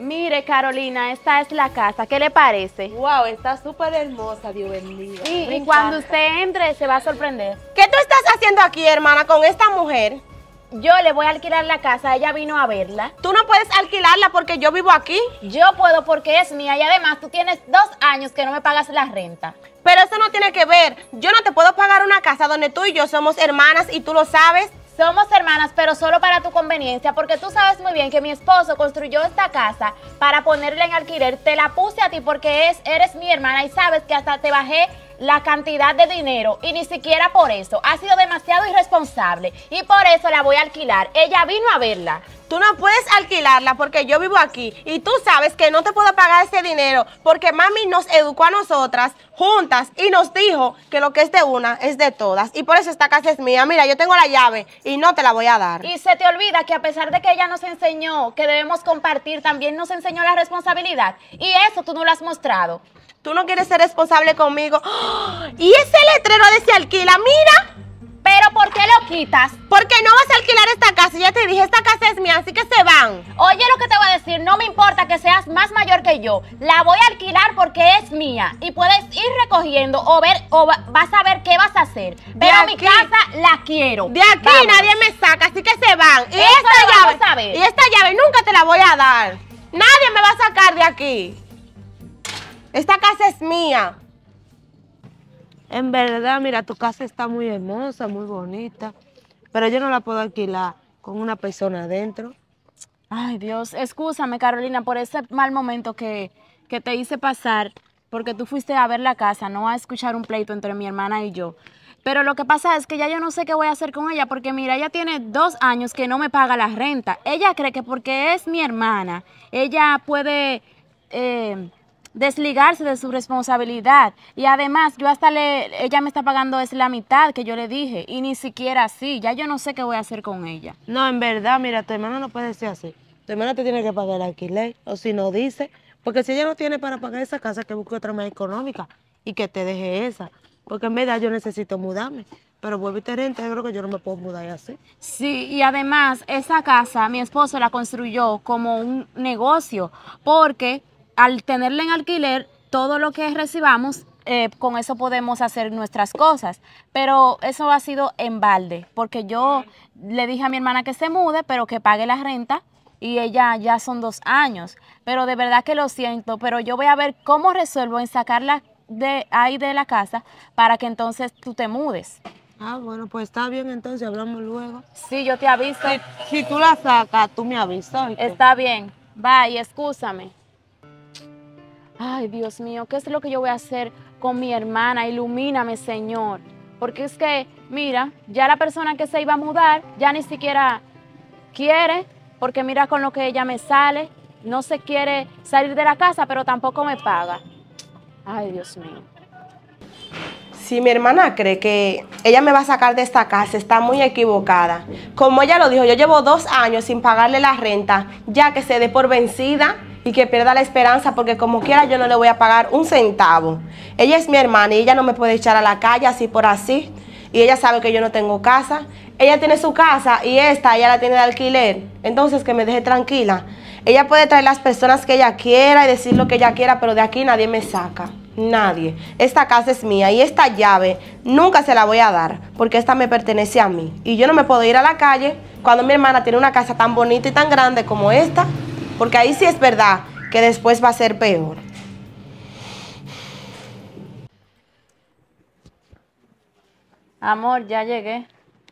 Mire, Carolina, esta es la casa. ¿Qué le parece? Wow, está súper hermosa, Dios bendiga. y cuando usted entre se va a sorprender. ¿Qué tú estás haciendo aquí, hermana, con esta mujer? Yo le voy a alquilar la casa, ella vino a verla. Tú no puedes alquilarla porque yo vivo aquí. Yo puedo porque es mía y además tú tienes dos años que no me pagas la renta. Pero eso no tiene que ver. Yo no te puedo pagar una casa donde tú y yo somos hermanas y tú lo sabes. Somos hermanas, pero solo para tu conveniencia, porque tú sabes muy bien que mi esposo construyó esta casa para ponerla en alquiler. Te la puse a ti porque es, eres mi hermana y sabes que hasta te bajé la cantidad de dinero y ni siquiera por eso. Ha sido demasiado irresponsable y por eso la voy a alquilar. Ella vino a verla. Tú no puedes alquilarla porque yo vivo aquí y tú sabes que no te puedo pagar ese dinero porque mami nos educó a nosotras juntas y nos dijo que lo que es de una es de todas y por eso esta casa es mía. Mira, yo tengo la llave y no te la voy a dar. Y se te olvida que a pesar de que ella nos enseñó que debemos compartir, también nos enseñó la responsabilidad y eso tú no lo has mostrado. Tú no quieres ser responsable conmigo. Y ese letrero dice se alquila, mira. ¿Pero por qué lo quitas? Porque no vas a alquilar esta casa. Ya te dije, esta casa es mía, así que se van. Oye lo que te voy a decir, no me importa que seas más mayor que yo. La voy a alquilar porque es mía. Y puedes ir recogiendo o ver, o vas a ver qué vas a hacer. Pero a mi casa la quiero. De aquí nadie me saca, así que se van. Y esta llave. Y esta llave nunca te la voy a dar. Nadie me va a sacar de aquí. Esta casa es mía. En verdad, mira, tu casa está muy hermosa, muy bonita, pero yo no la puedo alquilar con una persona adentro. Ay, Dios, escúchame, Carolina, por ese mal momento que, te hice pasar, porque tú fuiste a ver la casa, no a escuchar un pleito entre mi hermana y yo. Pero lo que pasa es que ya yo no sé qué voy a hacer con ella, porque mira, ella tiene dos años que no me paga la renta. Ella cree que porque es mi hermana, ella puede eh, desligarse de su responsabilidad. Y además, yo hasta le, ella me está pagando es la mitad que yo le dije, y ni siquiera así, ya yo no sé qué voy a hacer con ella. No, en verdad, mira, tu hermana no puede ser así. Tu hermana te tiene que pagar el alquiler, o si no dice, porque si ella no tiene para pagar esa casa, que busque otra más económica y que te deje esa. Porque en verdad yo necesito mudarme. Pero vuelvo y te creo que yo no me puedo mudar así. Sí, y además esa casa mi esposo la construyó como un negocio, porque al tenerla en alquiler, todo lo que recibamos, eh, con eso podemos hacer nuestras cosas. Pero eso ha sido en balde, porque yo le dije a mi hermana que se mude, pero que pague la renta. Y ella ya son dos años, pero de verdad que lo siento, pero yo voy a ver cómo resuelvo en sacarla de ahí de la casa para que entonces tú te mudes. Ah, bueno, pues está bien, entonces hablamos luego. Sí, yo te aviso. Si, tú la sacas, tú me avisas. Está bien. Bye, escúchame ay Dios mío, ¿qué es lo que yo voy a hacer con mi hermana? Ilumíname, Señor. Porque es que, mira, ya la persona que se iba a mudar ya ni siquiera quiere, porque mira con lo que ella me sale, no se quiere salir de la casa, pero tampoco me paga. Ay, Dios mío. Si mi hermana cree que ella me va a sacar de esta casa, está muy equivocada. Como ella lo dijo, yo llevo dos años sin pagarle la renta, ya que se dé por vencida y que pierda la esperanza porque como quiera yo no le voy a pagar un centavo. Ella es mi hermana y ella no me puede echar a la calle así por así. Y ella sabe que yo no tengo casa. Ella tiene su casa y esta ella la tiene de alquiler. Entonces que me deje tranquila. Ella puede traer las personas que ella quiera y decir lo que ella quiera, pero de aquí nadie me saca. Nadie. Esta casa es mía y esta llave nunca se la voy a dar porque esta me pertenece a mí. Y yo no me puedo ir a la calle cuando mi hermana tiene una casa tan bonita y tan grande como esta. Porque ahí sí es verdad que después va a ser peor. Amor, ya llegué.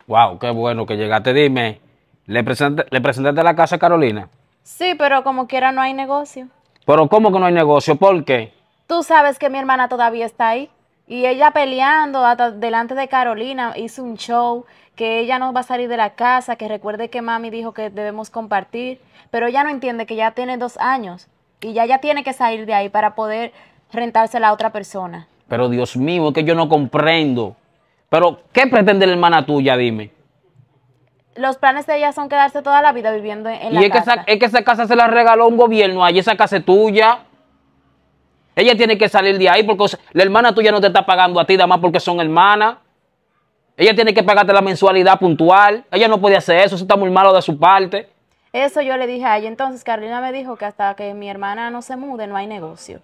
Wow, qué bueno que llegaste. Dime, ¿le, ¿le presentaste la casa a Carolina? Sí, pero como quiera no hay negocio. Pero ¿cómo que no hay negocio? ¿Por qué? Tú sabes que mi hermana todavía está ahí. Y ella peleando delante de Carolina, hizo un show que ella no va a salir de la casa, que recuerde que mami dijo que debemos compartir, pero ella no entiende que ya tiene dos años y ya ya tiene que salir de ahí para poder rentarse a otra persona. Pero Dios mío, es que yo no comprendo. Pero, ¿qué pretende la hermana tuya, dime? Los planes de ella son quedarse toda la vida viviendo en la casa. Que es que esa casa se la regaló un gobierno, ahí esa casa es tuya. Ella tiene que salir de ahí porque la hermana tuya no te está pagando a ti, nada más porque son hermanas. Ella tiene que pagarte la mensualidad puntual. Ella no puede hacer eso, eso está muy malo de su parte. Eso yo le dije a ella. Entonces Carolina me dijo que hasta que mi hermana no se mude no hay negocio.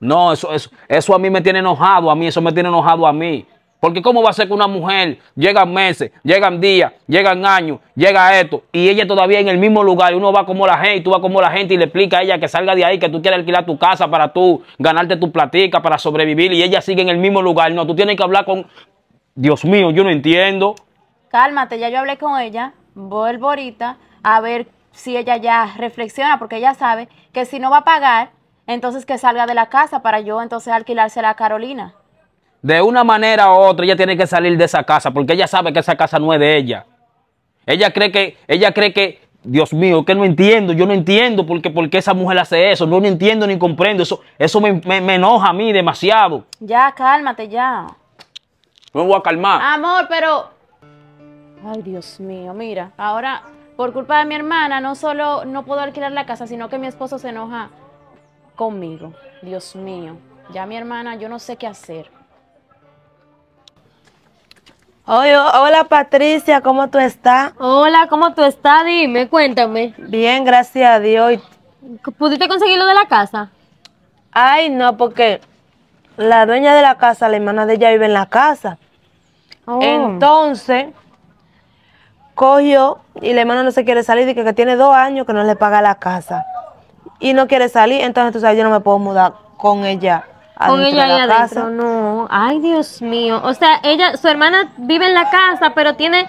No, eso, eso a mí me tiene enojado, a mí, eso me tiene enojado a mí. Porque cómo va a ser que una mujer llega meses, llegan días, llegan años, llega esto, y ella todavía en el mismo lugar, y uno va como la gente, y tú vas como la gente y le explica a ella que salga de ahí, que tú quieres alquilar tu casa para tú ganarte tu platica, para sobrevivir, y ella sigue en el mismo lugar. No, tú tienes que hablar con, Dios mío, yo no entiendo. Cálmate, ya yo hablé con ella, vuelvo ahorita a ver si ella ya reflexiona, porque ella sabe que si no va a pagar, entonces que salga de la casa para yo entonces alquilarse a Carolina. De una manera u otra ella tiene que salir de esa casa, porque ella sabe que esa casa no es de ella. Ella cree que, ella cree que, Dios mío, que no entiendo, yo no entiendo por qué, esa mujer hace eso, no, no entiendo ni comprendo, eso, eso me enoja a mí demasiado. Ya, cálmate ya me voy a calmar. Amor, pero... Ay, Dios mío, mira. Ahora, por culpa de mi hermana, no solo no puedo alquilar la casa, sino que mi esposo se enoja conmigo. Dios mío. Ya mi hermana, yo no sé qué hacer. hola Patricia, ¿cómo tú estás? Hola, ¿cómo tú estás? Dime, cuéntame. Bien, gracias a Dios. ¿Pudiste conseguir lo de la casa? Ay, no, porque la dueña de la casa, la hermana de ella vive en la casa. Oh. Entonces, cogió y la hermana no se quiere salir, dice que, tiene dos años que no le paga la casa. Y no quiere salir, entonces tú sabes, yo no me puedo mudar con ella. Con ella ahí la casa. no. Ay, Dios mío. O sea, ella, su hermana vive en la casa, pero tiene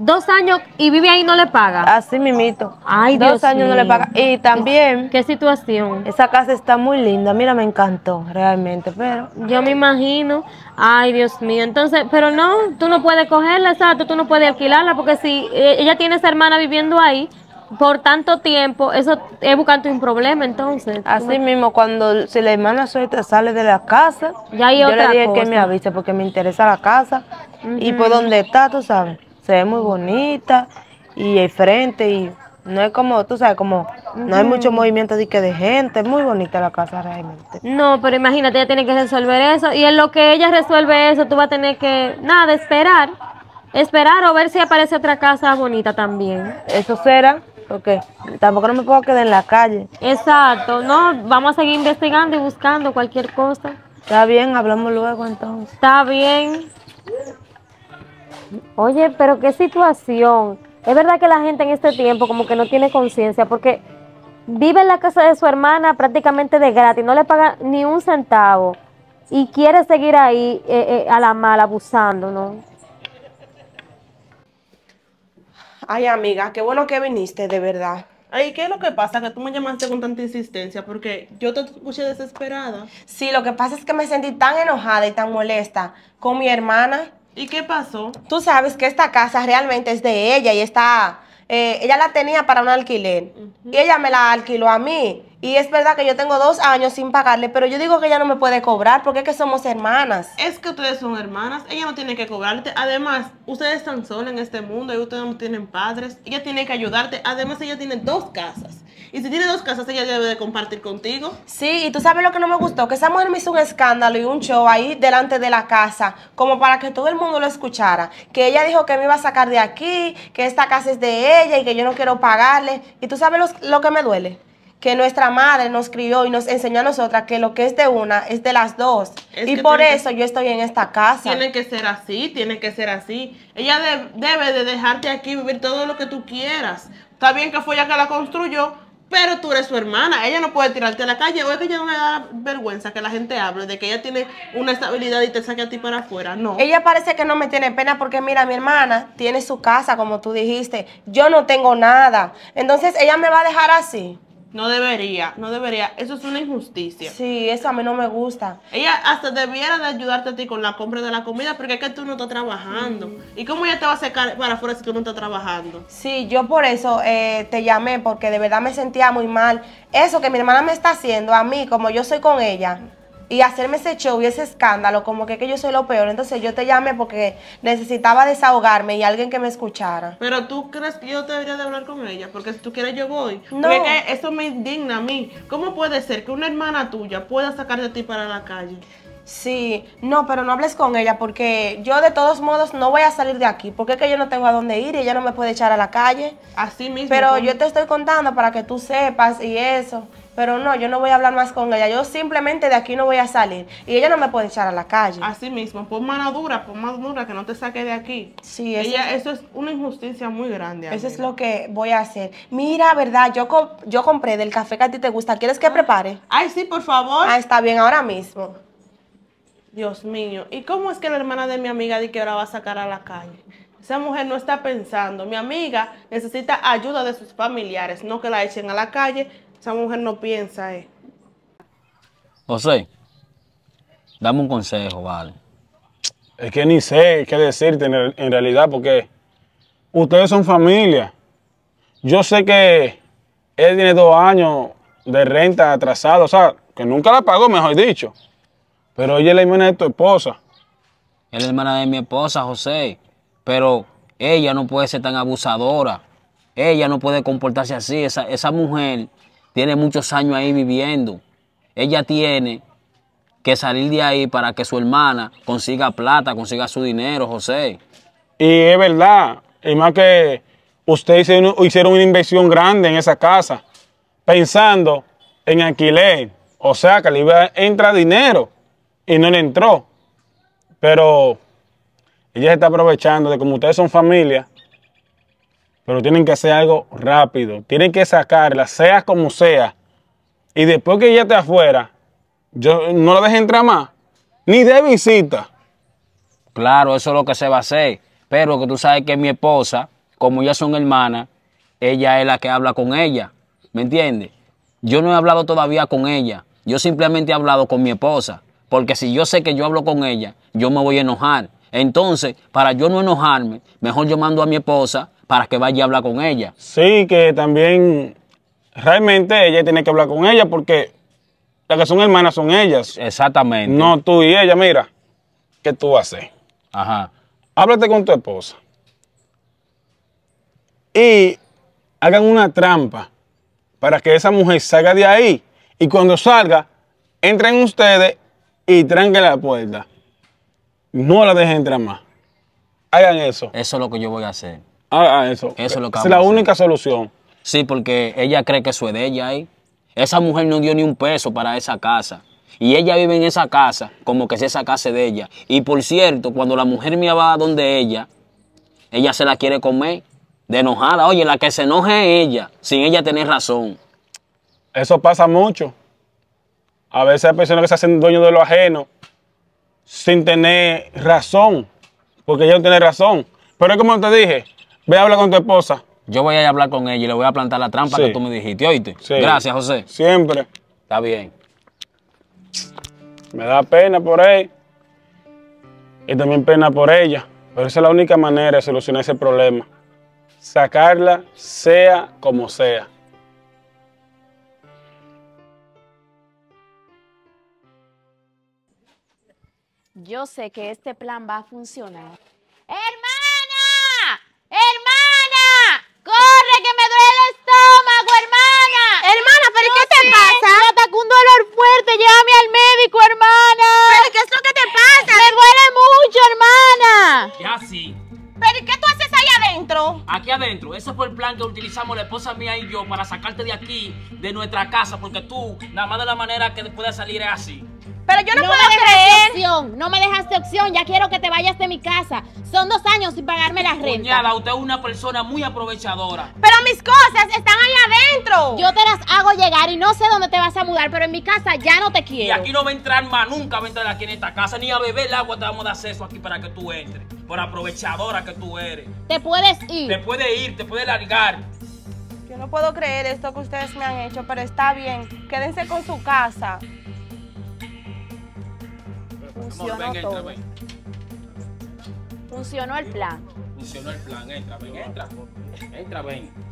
dos años y vive ahí y no le paga. Así mismo. Ay, dos años no le paga. Y también. ¿Qué situación? Esa casa está muy linda. Mira, me encantó realmente, pero. Yo me imagino. Ay, Dios mío. Entonces, pero no, tú no puedes cogerla, exacto. Tú no puedes alquilarla porque si e, ella tiene esa hermana viviendo ahí, por tanto tiempo, eso es buscando un problema entonces. Así mismo, cuando si la hermana suelta sale de la casa, ya hay yo le dije que me avise porque me interesa la casa y por dónde está, tú sabes se muy bonita y hay frente y no es como, tú sabes, como no hay mucho movimiento de, que de gente, es muy bonita la casa realmente. No, pero imagínate, ella tiene que resolver eso y en lo que ella resuelve eso, tú vas a tener que, nada, esperar, esperar o ver si aparece otra casa bonita también. Eso será porque tampoco no me puedo quedar en la calle. Exacto, no, vamos a seguir investigando y buscando cualquier cosa. Está bien, hablamos luego entonces. Está bien. Oye, pero qué situación. Es verdad que la gente en este tiempo como que no tiene conciencia porque vive en la casa de su hermana prácticamente de gratis, no le paga ni un centavo y quiere seguir ahí eh, eh, a la mala abusando, ¿no? Ay, amiga, qué bueno que viniste, de verdad. Ay, ¿qué es lo que pasa? Que tú me llamaste con tanta insistencia porque yo te escuché desesperada. Sí, lo que pasa es que me sentí tan enojada y tan molesta con mi hermana ¿Y qué pasó? Tú sabes que esta casa realmente es de ella y está... Eh, ella la tenía para un alquiler y ella me la alquiló a mí. Y es verdad que yo tengo dos años sin pagarle, pero yo digo que ella no me puede cobrar porque es que somos hermanas. Es que ustedes son hermanas, ella no tiene que cobrarte. Además, ustedes están solas en este mundo y ustedes no tienen padres. Ella tiene que ayudarte. Además, ella tiene dos casas. Y si tiene dos casas, ella debe de compartir contigo. Sí, y tú sabes lo que no me gustó, que esa mujer me hizo un escándalo y un show ahí delante de la casa, como para que todo el mundo lo escuchara. Que ella dijo que me iba a sacar de aquí, que esta casa es de ella y que yo no quiero pagarle. Y tú sabes lo que me duele que nuestra madre nos crió y nos enseñó a nosotras que lo que es de una es de las dos. y por eso yo estoy en esta casa. Tiene que ser así, tiene que ser así. Ella debe de dejarte aquí vivir todo lo que tú quieras. Está bien que fue ella que la construyó, pero tú eres su hermana. Ella no puede tirarte a la calle. O es que ella no le da vergüenza que la gente hable de que ella tiene una estabilidad y te saque a ti para afuera. No. Ella parece que no me tiene pena porque, mira, mi hermana tiene su casa, como tú dijiste. Yo no tengo nada. Entonces, ella me va a dejar así. No debería, no debería. Eso es una injusticia. Sí, eso a mí no me gusta. Ella hasta debiera de ayudarte a ti con la compra de la comida porque es que tú no estás trabajando. ¿Y cómo ella te va a sacar para afuera si tú no estás trabajando? Sí, yo por eso eh, te llamé porque de verdad me sentía muy mal. Eso que mi hermana me está haciendo a mí, como yo soy con ella y hacerme ese show y ese escándalo, como que, que yo soy lo peor. Entonces yo te llamé porque necesitaba desahogarme y alguien que me escuchara. Pero tú crees que yo debería de hablar con ella, porque si tú quieres yo voy. No. eso me indigna a mí. ¿Cómo puede ser que una hermana tuya pueda sacar de ti para la calle? Sí, no, pero no hables con ella porque yo de todos modos no voy a salir de aquí porque es que yo no tengo a dónde ir y ella no me puede echar a la calle. Así mismo. Pero yo te estoy contando para que tú sepas y eso. Pero no, yo no voy a hablar más con ella. Yo simplemente de aquí no voy a salir y ella no me puede echar a la calle. Así mismo, por mano dura, pon mano dura que no te saque de aquí. Sí, eso, ella, es, eso es una injusticia muy grande. Eso es lo que voy a hacer. Mira, verdad, yo, yo compré del café que a ti te gusta. ¿Quieres que ah. prepare? Ay, sí, por favor. Ah, está bien, ahora mismo. Dios mío, ¿y cómo es que la hermana de mi amiga dice que ahora va a sacar a la calle? Esa mujer no está pensando. Mi amiga necesita ayuda de sus familiares, no que la echen a la calle. Esa mujer no piensa, eh. José, dame un consejo, vale. Es que ni sé qué decirte en realidad, porque ustedes son familia. Yo sé que él tiene dos años de renta atrasada, o sea, que nunca la pagó, mejor dicho. Pero ella es la hermana de tu esposa. Es la hermana de mi esposa, José. Pero ella no puede ser tan abusadora. Ella no puede comportarse así. Esa, esa mujer tiene muchos años ahí viviendo. Ella tiene que salir de ahí para que su hermana consiga plata, consiga su dinero, José. Y es verdad, y más que ustedes hicieron una inversión grande en esa casa, pensando en alquiler, o sea que le iba entrar dinero y no le entró. Pero ella se está aprovechando de como ustedes son familia, pero tienen que hacer algo rápido. Tienen que sacarla, sea como sea. Y después que ella esté afuera, yo no la deje entrar más, ni de visita. Claro, eso es lo que se va a hacer. Pero que tú sabes que mi esposa, como ya son hermanas, ella es la que habla con ella. ¿Me entiendes? Yo no he hablado todavía con ella. Yo simplemente he hablado con mi esposa. Porque si yo sé que yo hablo con ella, yo me voy a enojar. Entonces, para yo no enojarme, mejor yo mando a mi esposa para que vaya a hablar con ella. Sí, que también realmente ella tiene que hablar con ella porque las que son hermanas son ellas. Exactamente. No tú y ella, mira, ¿qué tú haces? Ajá. Háblate con tu esposa. Y hagan una trampa para que esa mujer salga de ahí y cuando salga, entren ustedes y tranque la puerta. No la deje entrar más. Hagan eso. Eso es lo que yo voy a hacer. Hagan ah, ah, eso. Eso es lo que la única solución. Sí, porque ella cree que eso es de ella ahí. Esa mujer no dio ni un peso para esa casa. Y ella vive en esa casa, como que se esa casa de ella. Y por cierto, cuando la mujer mía va donde ella, ella se la quiere comer de enojada. Oye, la que se enoje es ella, sin ella tener razón. Eso pasa mucho. A veces hay personas que se hacen dueños de lo ajeno sin tener razón, porque ella no tiene razón. Pero es como te dije, ve a hablar con tu esposa. Yo voy a hablar con ella y le voy a plantar la trampa que tú me dijiste, oíste. Gracias, José. Siempre. Está bien. Me da pena por él y también pena por ella. Pero esa es la única manera de solucionar ese problema. Sacarla sea como sea. Yo sé que este plan va a funcionar. ¡Hermana! ¡Hermana! ¡Corre que me duele el estómago, hermana! Hermana, ¿pero qué te pasa? Me atacó un dolor fuerte, llévame al médico, hermana. ¿Pero qué es lo que te pasa? Me duele mucho, hermana. Ya sí. ¿Pero qué tú haces ahí adentro? Aquí adentro. Ese fue el plan que utilizamos la esposa mía y yo para sacarte de aquí, de nuestra casa, porque tú, nada más de la manera que puedas salir es así. Pero yo no, puedo creer. no me dejaste opción, ya quiero que te vayas de mi casa. Son dos años sin pagarme la renta. Cuñada, usted es una persona muy aprovechadora. Pero mis cosas están ahí adentro. Yo te las hago llegar y no sé dónde te vas a mudar, pero en mi casa ya no te quiero. Y aquí no va a entrar más, nunca va a entrar aquí en esta casa, ni a beber el agua te vamos a dar acceso aquí para que tú entres. Por aprovechadora que tú eres. Te puedes ir. Te puedes ir, te puedes largar. Yo no puedo creer esto que ustedes me han hecho, pero está bien. Quédense con su casa. Funcionó ven, ven. Funcionó el plan. Funcionó el plan, entra, ven, entra. Entra, ven.